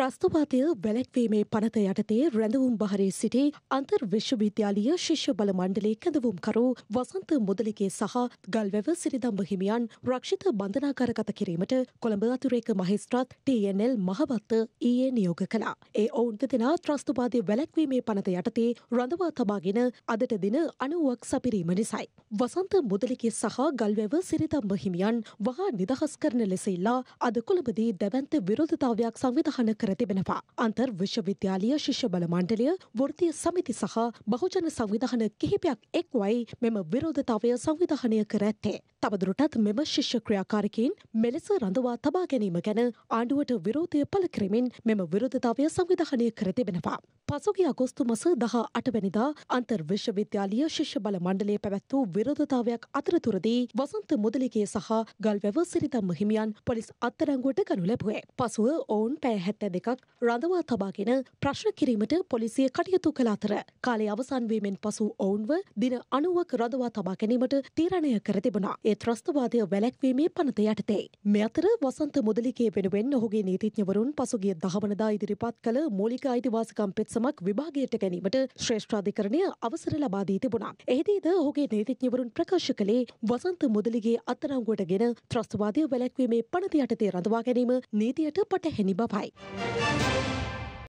ත්‍රස්තවාදය වැලැක්වීමේ පනත යටතේ රැඳවුම් බහරේ සිටි අන්තර් විශ්වවිද්‍යාලීය ශිෂ්‍ය බල මණ්ඩලේ කැඳවුම්කරු වසන්ත මුදලිගේ සහ ගල්වැව සිරිදම්බ හිමියන් රක්ෂිත බන්ධනාකාරගත කිරීමට කොළඹ අතුරේක මහිස්ත්‍රාත් TNL මහවත්ත ඊයේ නියෝග කළා. ඒ ඔවුන්ද දෙනා ත්‍රස්තවාදය වැලැක්වීමේ පනත යටතේ රඳවා තබාගෙන අදට දින අනුවක් සපිරීම නිසයි. වසන්ත මුදලිගේ සහ ගල්වැව සිරිදම්බ හිමියන් වහා නිදහස් කරන ලෙසඉල්ලා අද කොළඹදී දැවන්ත විරෝධතාවයක් සංවිධහන කර කර තිබෙනවා. අන්තර් විශ්වවිද්‍යාලීය ශිෂ්‍ය බල මණ්ඩලය වෘත්තීය සමිති සහ බහුජන සංවිධාන කිහිපයක් එක්වයි මෙම විරෝධතාවය සංවිධානය කර ඇත්තේ. තවදුරටත් මෙම ශිෂ්‍ය ක්‍රියාකාරකින් මෙලෙස රඳවා තබා ගැනීම ගැන ආණ්ඩුවට විරෝධය පළ කරමින් මෙම විරෝධතාවය සංවිධානය කර තිබෙනවා. පසුගිය අගෝස්තු මස දහ අටවැනිදා අන්තර් විශ්වවිද්‍යාලීය ශිෂ්‍ය බල මණ්ඩලය පැවැත් වූ විරෝධතාවයක් අතරතුරදී වසන්ත මුදලිගේ සහ ගල්වැව සිරිතම් හිමියන් පොලිස් අත්තරංගුවට ගනු ලැබුවේ. පසුව ඔවුන් පෑ හැත්ත දෙකක් රඳවා තබාගෙන ප්‍රශ්න කිරීමට පොලිසිය කටයුතු කළ අතර කාලය අවසන්වීමෙන් පසු ඔවුන්ව දින අනුවක් රදවා තබා ගැනීමට තීරණය කර තිබුණා ඒ ත්‍රස්තවාදය වැලැක්වීමේ පනත යටතේ. මෙ අතර වසන්ත මුදලිකේ වෙනුවෙන් ඔහුගේ නීතිඥවරුන් පසුගිය දහවනදා ඉදිරිපත් කළ මූලික අයිතිවාසිකම් පෙත්සමක් විභාගයට ගැනීමට ශ්‍රේෂ්ඨාධිකරණය අවසර ලබා දී තිබුණා. එහිදීද ඔහුගේ නීතිඥවරුන් ප්‍රකාශ කළේ වසන්ත මුදලිගේ අත්තරංගුවට ගෙන ත්‍රස්තවාදය වැලැක්වීමේ පනත යටතේ රඳවා ගැනීම නීතියට පටහැනි බවයි.